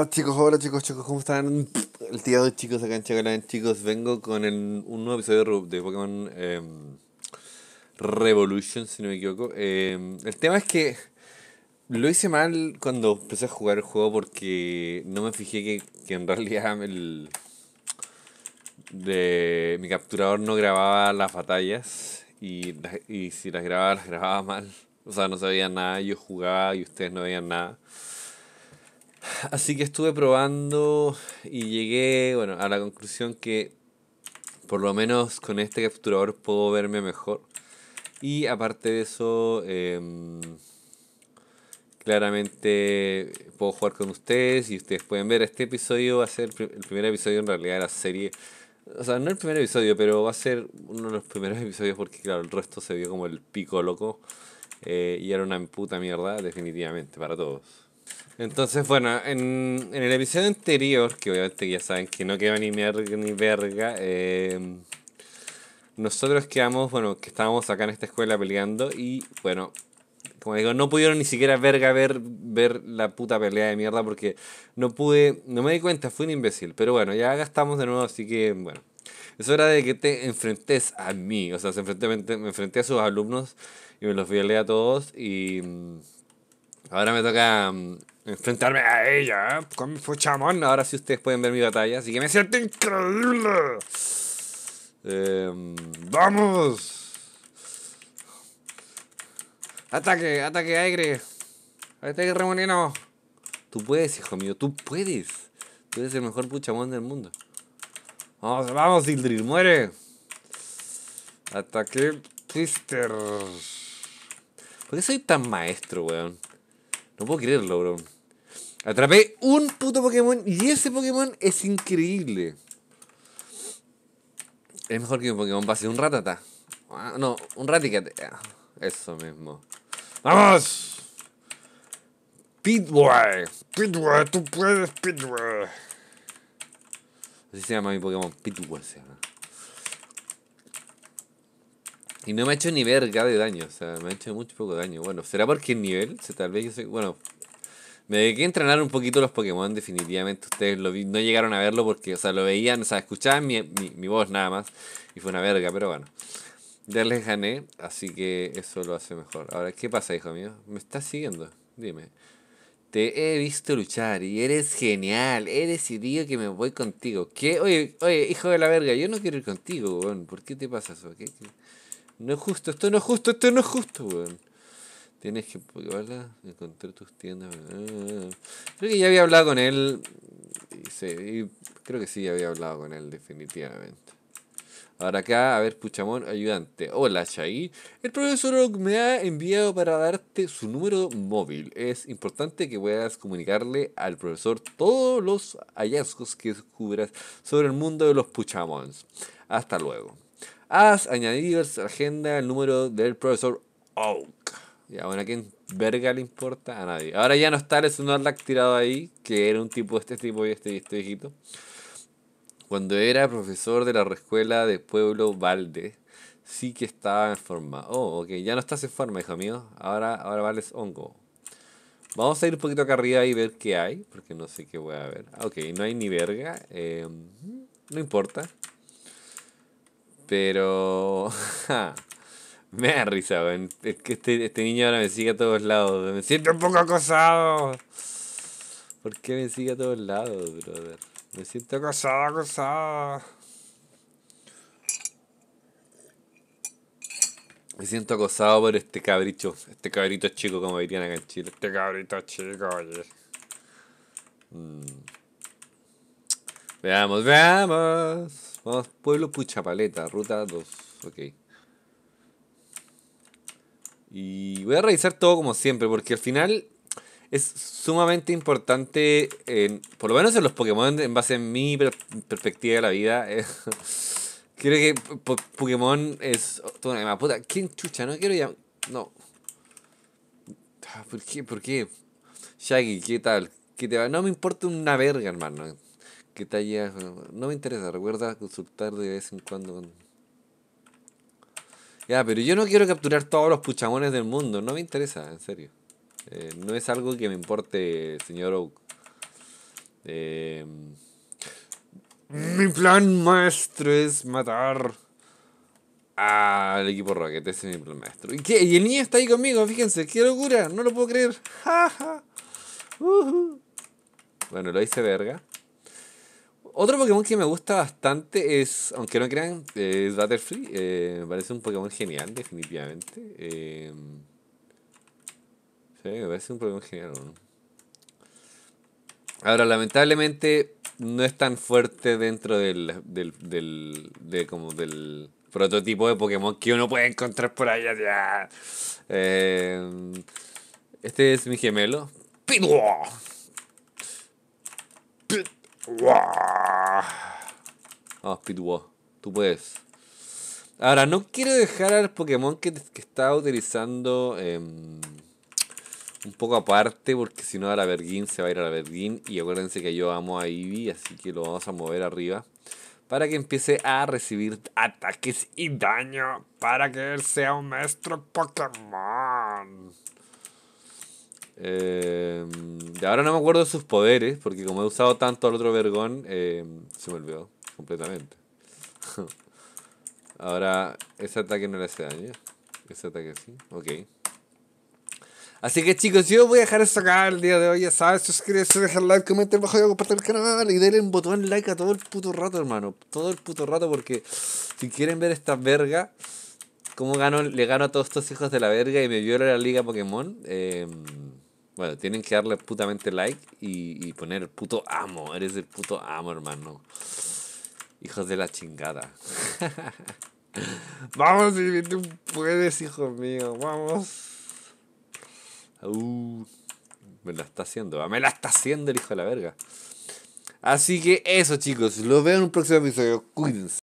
Hola chicos, hola chicos, chicos, ¿cómo están? El día de chicos, acá en Chacalán, chicos, vengo con un nuevo episodio de Pokémon em, Revolution, si no me equivoco. Em, el tema es que lo hice mal cuando empecé a jugar el juego porque no me fijé que, en realidad de, mi capturador no grababa las batallas y, y si las grababa, las grababa mal. O sea, no sabía nada, yo jugaba y ustedes no veían nada. Así que estuve probando y llegué bueno, a la conclusión que por lo menos con este capturador puedo verme mejor. Y aparte de eso, em, claramente puedo jugar con ustedes y ustedes pueden ver. Este episodio va a ser el primer episodio en realidad de la serie. O sea, no el primer episodio, pero va a ser uno de los primeros episodios porque, claro, el resto se vio como el pico loco. Eh, y era una puta mierda, definitivamente, para todos. Entonces, bueno, en, el episodio anterior, que obviamente ya saben que no queda ni merga ni verga, em, nosotros quedamos, bueno, que estábamos acá en esta escuela peleando y, bueno, como digo, no pudieron ni siquiera verga ver, ver la puta pelea de mierda porque no pude, no me di cuenta, fui un imbécil. Pero bueno, ya gastamos de nuevo, así que, bueno, es hora de que te enfrentes a mí. O sea, enfrenté, me enfrenté a sus alumnos y me los violé a todos y... Ahora me toca mm, enfrentarme a ella ¿eh? con mi puchamón. Ahora sí ustedes pueden ver mi batalla. Así que me siento increíble. Em, ¡Vamos! ¡Ataque! ¡Ataque aire! ¡Ataque remolino! Tú puedes, hijo mío. Tú puedes. Tú eres el mejor Puchamón del mundo. Vamos, vamos, Ildril, Muere. Ataque Twister. ¿Por qué soy tan maestro, weón? No puedo creerlo, bro. Atrapé un puto Pokémon y ese Pokémon es increíble. Es mejor que un Pokémon base, un ratata. Ah, no, un raticate. Ah, eso mismo. ¡Vamos! Pitboy. Pitboy, tú puedes, Pitboy. Así se llama mi Pokémon. Pitbull se llama. Y no me ha hecho ni verga de daño, o sea, me ha hecho mucho poco daño. Bueno, ¿será porque el nivel? Se, tal vez yo soy. Bueno, me dediqué a entrenar un poquito los Pokémon, definitivamente. Ustedes lo no llegaron a verlo porque, o sea, lo veían, o sea, escuchaban mi, voz nada más. Y fue una verga, pero bueno. Ya les gané, así que eso lo hace mejor. Ahora, ¿qué pasa, hijo mío? ¿Me estás siguiendo? Dime. Te he visto luchar y eres genial. He decidido que me voy contigo. ¿Qué? Oye, oye, hijo de la verga, yo no quiero ir contigo, weón. ¿Por qué te pasa eso? ¿Qué? qué no es justo, esto no es justo, esto no es justo, weón. Tienes que ¿verdad? encontrar tus tiendas. Creo que ya había hablado con él. creo que sí, había hablado con él, definitivamente. Ahora acá, a ver, Puchamón, ayudante. Hola, Chay. El profesor me ha enviado para darte su número móvil. Es importante que puedas comunicarle al profesor todos los hallazgos que descubras sobre el mundo de los Puchamons. Hasta luego. Has añadido a su agenda el número del profesor Oak. Ya, bueno, ¿a quién verga le importa? A nadie. Ahora ya no está el Snorlax tirado ahí, que era un tipo, este tipo y este, este viejito. Cuando era profesor de la escuela de Pueblo Valde, sí que estaba en forma. Oh, ok, ya no estás en forma, hijo mío. Ahora, ahora vales hongo. Vamos a ir un poquito acá arriba y ver qué hay, porque no sé qué voy a ver. Ah, ok, no hay ni verga. Eh, no importa. Pero. me da risa, Es que este, este, niño ahora me sigue a todos lados. Me siento un poco acosado. ¿Por qué me sigue a todos lados, brother? Me siento acosado, acosado. Me siento acosado por este cabrito. Este cabrito chico, como dirían acá en Chile. Este cabrito chico, oye. Mm. Veamos, veamos. Vamos, Pueblo Puchapaleta, ruta 2. Ok. Y voy a revisar todo como siempre, porque al final es sumamente importante, en, por lo menos en los Pokémon, en base a mi perspectiva de la vida. Eh, creo que Pokémon es toda una ¿Quién chucha? No quiero ya, No. Ah, ¿Por qué? ¿Por qué? Shaggy, ¿qué tal? ¿Qué te va? No me importa una verga, hermano. No me interesa, recuerda consultar de vez en cuando. Ya, pero yo no quiero capturar todos los puchamones del mundo, no me interesa, en serio. Eh, no es algo que me importe, señor Oak. Eh, mi plan maestro es matar al equipo Rocket. Ese es mi plan maestro. ¿Y, el niño está ahí conmigo, fíjense. ¡Qué locura! No lo puedo creer. Bueno, lo hice verga. Otro Pokémon que me gusta bastante es, aunque no crean, es Butterfree. Eh, me parece un Pokémon genial, definitivamente. Eh, sí, me parece un Pokémon genial. Ahora, lamentablemente, no es tan fuerte dentro del, prototipo de Pokémon que uno puede encontrar por allá. Eh, este es mi gemelo. ¡Pidua! Vamos, tú puedes. Ahora, no quiero dejar al Pokémon que, está utilizando em, un poco aparte, porque si no, a la Berguín se va a ir a la Berguín. Y acuérdense que yo amo a Eevee, así que lo vamos a mover arriba para que empiece a recibir ataques y daño para que él sea un maestro Pokémon. Eh, ahora no me acuerdo de sus poderes, porque como he usado tanto al otro vergón, eh, se me olvidó completamente. ahora, ese ataque no le hace daño. Ese ataque sí. Ok. Así que chicos, yo voy a dejar esto acá el día de hoy. Ya sabes, suscríbete, dejar like, comenten abajo y compartir el canal. Y denle un botón like a todo el puto rato, hermano. Todo el puto rato, porque si quieren ver esta verga, cómo le gano a todos estos hijos de la verga y me viola la liga Pokémon. Eh, bueno, tienen que darle putamente like y, poner el puto amo. Eres el puto amo, hermano. Hijos de la chingada. vamos, si tú puedes, hijo mío. Vamos. Uh, me la está haciendo. Ah, me la está haciendo el hijo de la verga. Así que eso, chicos. Los veo en un próximo episodio. Cuídense.